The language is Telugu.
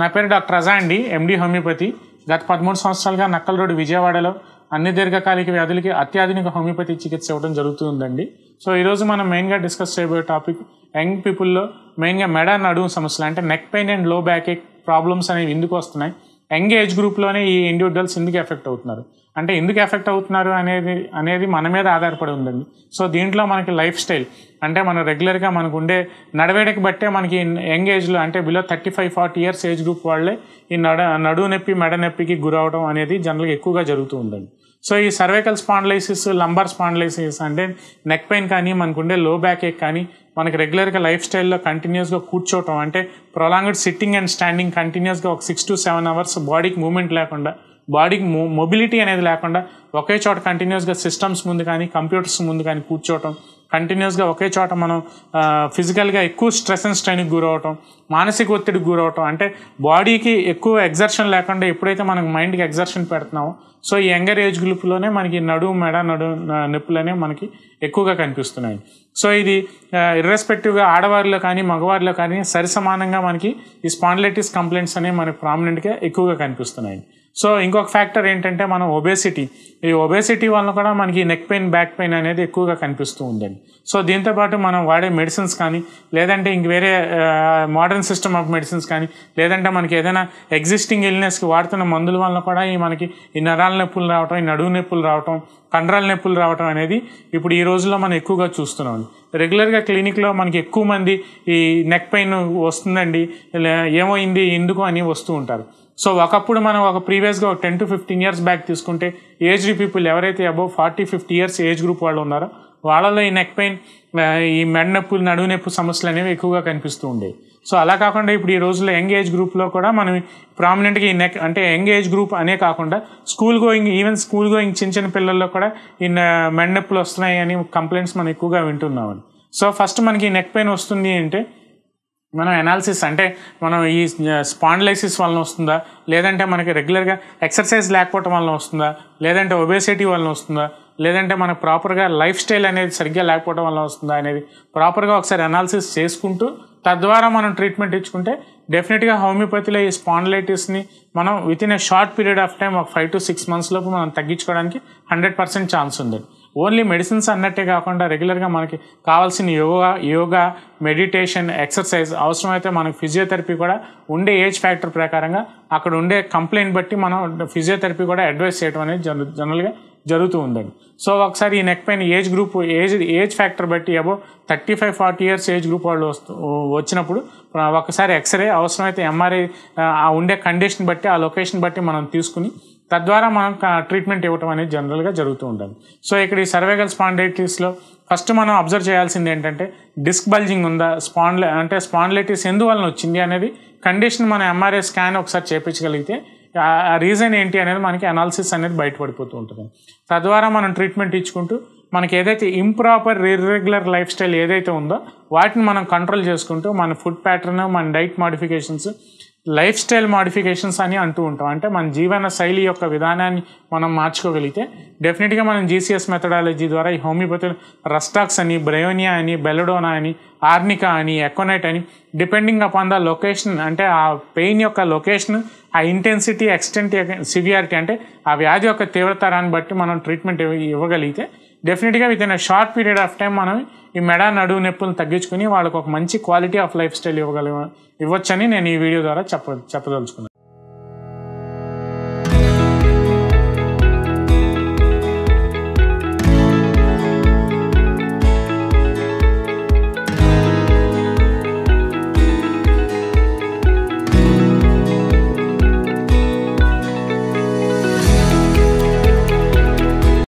నా పేరు డాక్టర్ అజా అండి ఎండి హోమియోపతి గత పదమూడు సంవత్సరాలుగా నక్కల్ రోడ్డు విజయవాడలో అన్ని దీర్ఘకాలిక వ్యాధులకి అత్యాధునిక హోమియోపతి చికిత్స ఇవ్వడం జరుగుతుందండి సో ఈరోజు మనం మెయిన్గా డిస్కస్ చేయబోయే టాపిక్ యంగ్ పీపుల్లో మెయిన్గా మెడ నడుము సమస్యలు అంటే neck pain and low back problems అనేవి ఎందుకు వస్తున్నాయి యంగ్ ఏజ్ గ్రూప్లోనే ఈ ఇండివిజువల్స్ ఎందుకు ఎఫెక్ట్ అవుతున్నారు అంటే ఎందుకు ఎఫెక్ట్ అవుతున్నారు అనేది అనేది మన మీద ఆధారపడి ఉందండి సో దీంట్లో మనకి లైఫ్ స్టైల్ అంటే మనం రెగ్యులర్గా మనకు ఉండే నడవేడకి బట్టే మనకి యంగ్ ఏజ్లో అంటే below thirty five forty years age group వాళ్ళే ఈ నడ నడువు నొప్పి మెడ నొప్పికి గురవడం అనేది జనరల్గా ఎక్కువగా జరుగుతూ ఉందండి సో ఈ సర్వైకల్ స్పాండ్లైసిస్ లంబర్ స్పాండ్లైసిస్ అంటే నెక్ పెయిన్ కానీ మనకు ఉండే లో బ్యాక్ ఏక్ కానీ మనకి రెగ్యులర్గా లైఫ్ స్టైల్లో కంటిన్యూస్గా కూర్చోవటం అంటే ప్రొలాంగ్డ్ సిట్టింగ్ అండ్ స్టాండింగ్ కంటిన్యూస్గా ఒక సిక్స్ టు సెవెన్ అవర్స్ బాడీకి మూమెంట్ లేకుండా బాడీకి మొబిలిటీ అనేది లేకుండా ఒకే చోట కంటిన్యూస్గా సిస్టమ్స్ ముందు కానీ కంప్యూటర్స్ ముందు కానీ కూర్చోవటం కంటిన్యూస్గా ఒకే చోట మనం ఫిజికల్గా ఎక్కువ స్ట్రెస్ అండ్ స్ట్రెయిన్కి గురవటం మానసిక ఒత్తిడికి గురవటం అంటే బాడీకి ఎక్కువ ఎగ్జర్షన్ లేకుండా ఎప్పుడైతే మనకు మైండ్కి ఎగ్జర్షన్ పెడుతున్నామో సో ఈ యంగర్ ఏజ్ గ్రూప్లోనే మనకి నడుము మెడ నడు నొప్పులనే మనకి ఎక్కువగా కనిపిస్తున్నాయి సో ఇది ఇర్రెస్పెక్టివ్గా ఆడవారిలో కానీ మగవారిలో కానీ సరిసమానంగా మనకి ఈ స్పాండ్లైటిస్ కంప్లైంట్స్ అనేవి మనకి ప్రామినెంట్గా ఎక్కువగా కనిపిస్తున్నాయి సో ఇంకొక ఫ్యాక్టర్ ఏంటంటే మనం ఒబేసిటీ ఈ ఒబేసిటీ వల్ల కూడా మనకి నెక్ పెయిన్ బ్యాక్ పెయిన్ అనేది ఎక్కువగా కనిపిస్తూ ఉందండి సో దీంతోపాటు మనం వాడే మెడిసిన్స్ కానీ లేదంటే ఇంక వేరే మోడర్న్ సిస్టమ్ ఆఫ్ మెడిసిన్స్ కానీ లేదంటే మనకి ఏదైనా ఎగ్జిస్టింగ్ ఇల్నెస్కి వాడుతున్న మందుల వల్ల కూడా ఈ మనకి ఈ నరాల నొప్పులు రావటం ఈ నడువు నొప్పులు రావటం కండరాల నొప్పులు రావటం అనేది ఇప్పుడు ఈ రోజుల్లో మనం ఎక్కువగా చూస్తున్నాం రెగ్యులర్గా క్లినిక్లో మనకి ఎక్కువ మంది ఈ నెక్ పెయిన్ వస్తుందండి ఏమైంది ఎందుకు అని వస్తూ ఉంటారు సో ఒకప్పుడు మనం ఒక ప్రీవియస్గా ఒక ten to fifteen years back తీసుకుంటే ఏజ్ పీపుల్ ఎవరైతే above forty fifty years age group వాళ్ళు ఉన్నారో వాళ్ళలో ఈ నెక్ పెయిన్ ఈ మెడ నొప్పులు నడువు నొప్పు సమస్యలు అనేవి ఎక్కువగా కనిపిస్తూ ఉండేవి సో అలా కాకుండా ఇప్పుడు ఈ రోజుల్లో యంగ్ ఏజ్ గ్రూప్లో కూడా మనం ప్రామినెంట్గా ఈ నెక్ అంటే యంగ్ ఏజ్ గ్రూప్ అనే కాకుండా school going even school going చిన్న చిన్న పిల్లల్లో కూడా ఈ మెడ నొప్పులు వస్తున్నాయి అని కంప్లైంట్స్ మనం ఎక్కువగా వింటున్నామని సో ఫస్ట్ మనకి నెక్ పెయిన్ వస్తుంది అంటే మనం ఎనాలిసిస్ అంటే మనం ఈ స్పాండలైసిస్ వలన వస్తుందా లేదంటే మనకి రెగ్యులర్గా ఎక్సర్సైజ్ లేకపోవటం వలన వస్తుందా లేదంటే ఒబేసిటీ వలన వస్తుందా లేదంటే మనకు ప్రాపర్గా లైఫ్ స్టైల్ అనేది సరిగ్గా లేకపోవడం వల్ల వస్తుందా అనేది ప్రాపర్గా ఒకసారి అనాలిసిస్ చేసుకుంటూ తద్వారా మనం ట్రీట్మెంట్ ఇచ్చుకుంటే డెఫినెట్గా హోమియోపతిలో ఈ స్పాండలైటిస్ని మనం within a short period of time ఒక ఫైవ్ టు సిక్స్ మంత్స్ లోపు మనం తగ్గించుకోవడానికి హండ్రెడ్ పర్సెంట్ ఛాన్స్ ఉంది ఓన్లీ మెడిసిన్స్ అన్నట్టే కాకుండా రెగ్యులర్గా మనకి కావాల్సిన యోగా యోగా మెడిటేషన్ ఎక్సర్సైజ్ అవసరమైతే మనకి ఫిజియోథెరపీ కూడా ఉండే ఏజ్ ఫ్యాక్టర్ ప్రకారంగా అక్కడ ఉండే కంప్లైంట్ బట్టి మనం ఫిజియోథెరపీ కూడా అడ్వైస్ చేయడం అనేది జన జనరల్గా జరుగుతూ ఉందండి సో ఒకసారి ఈ neck pain age group age age factor బట్టి above thirty five forty years age group వాళ్ళు వస్తూ వచ్చినప్పుడు ఒకసారి ఎక్స్రే అవసరమైతే ఎంఆర్ఐ ఆ ఉండే కండిషన్ బట్టి ఆ లొకేషన్ బట్టి మనం తీసుకుని తద్వారా మనం ట్రీట్మెంట్ ఇవ్వటం అనేది జనరల్గా జరుగుతూ ఉంటుంది సో ఇక్కడ ఈ సర్వేగల్ స్పాండైటిస్లో ఫస్ట్ మనం అబ్జర్వ్ చేయాల్సింది ఏంటంటే డిస్క్ బల్జింగ్ ఉందా స్పాండ్ల అంటే స్పాండ్లైటిస్ ఎందువలన వచ్చింది అనేది కండిషన్ మనం ఎంఆర్ఐ స్కాన్ ఒకసారి చేయించగలిగితే ఆ రీజన్ ఏంటి అనేది మనకి అనాలిసిస్ అనేది బయటపడిపోతూ ఉంటుంది తద్వారా మనం ట్రీట్మెంట్ ఇచ్చుకుంటూ మనకి ఏదైతే ఇంప్రాపర్ ఇర్రెగ్యులర్ లైఫ్ స్టైల్ ఏదైతే ఉందో వాటిని మనం కంట్రోల్ చేసుకుంటూ మన ఫుడ్ ప్యాటర్న్ మన diet modifications lifestyle modifications అని అంటూ ఉంటాం అంటే మన జీవన శైలి యొక్క విధానాన్ని మనం మార్చుకోగలిగితే డెఫినెట్గా మనం జీసీఎస్ మెథడాలజీ ద్వారా ఈ హోమియోపతి రస్టాక్స్ అని బ్రయోనియా అని బెలడోనా అని ఆర్నికా అని ఎకోనైట్ అని డిపెండింగ్ అపాన్ ద లొకేషన్ అంటే ఆ పెయిన్ యొక్క లొకేషన్ ఆ ఇంటెన్సిటీ ఎక్స్టెంట్ సివియారిటీ అంటే ఆ వ్యాధి యొక్క తీవ్రతరాన్ని బట్టి మనం ట్రీట్మెంట్ ఇవ్వగలిగితే డెఫినెట్గా within short period of time మనం ఈ మెడ నడువు నొప్పులను తగ్గించుకుని వాళ్ళకు ఒక మంచి క్వాలిటీ ఆఫ్ లైఫ్ స్టైల్ ఇవ్వగల ఇవ్వచ్చని నేను ఈ వీడియో ద్వారా చెప్ప చెప్పదలుచుకున్నాను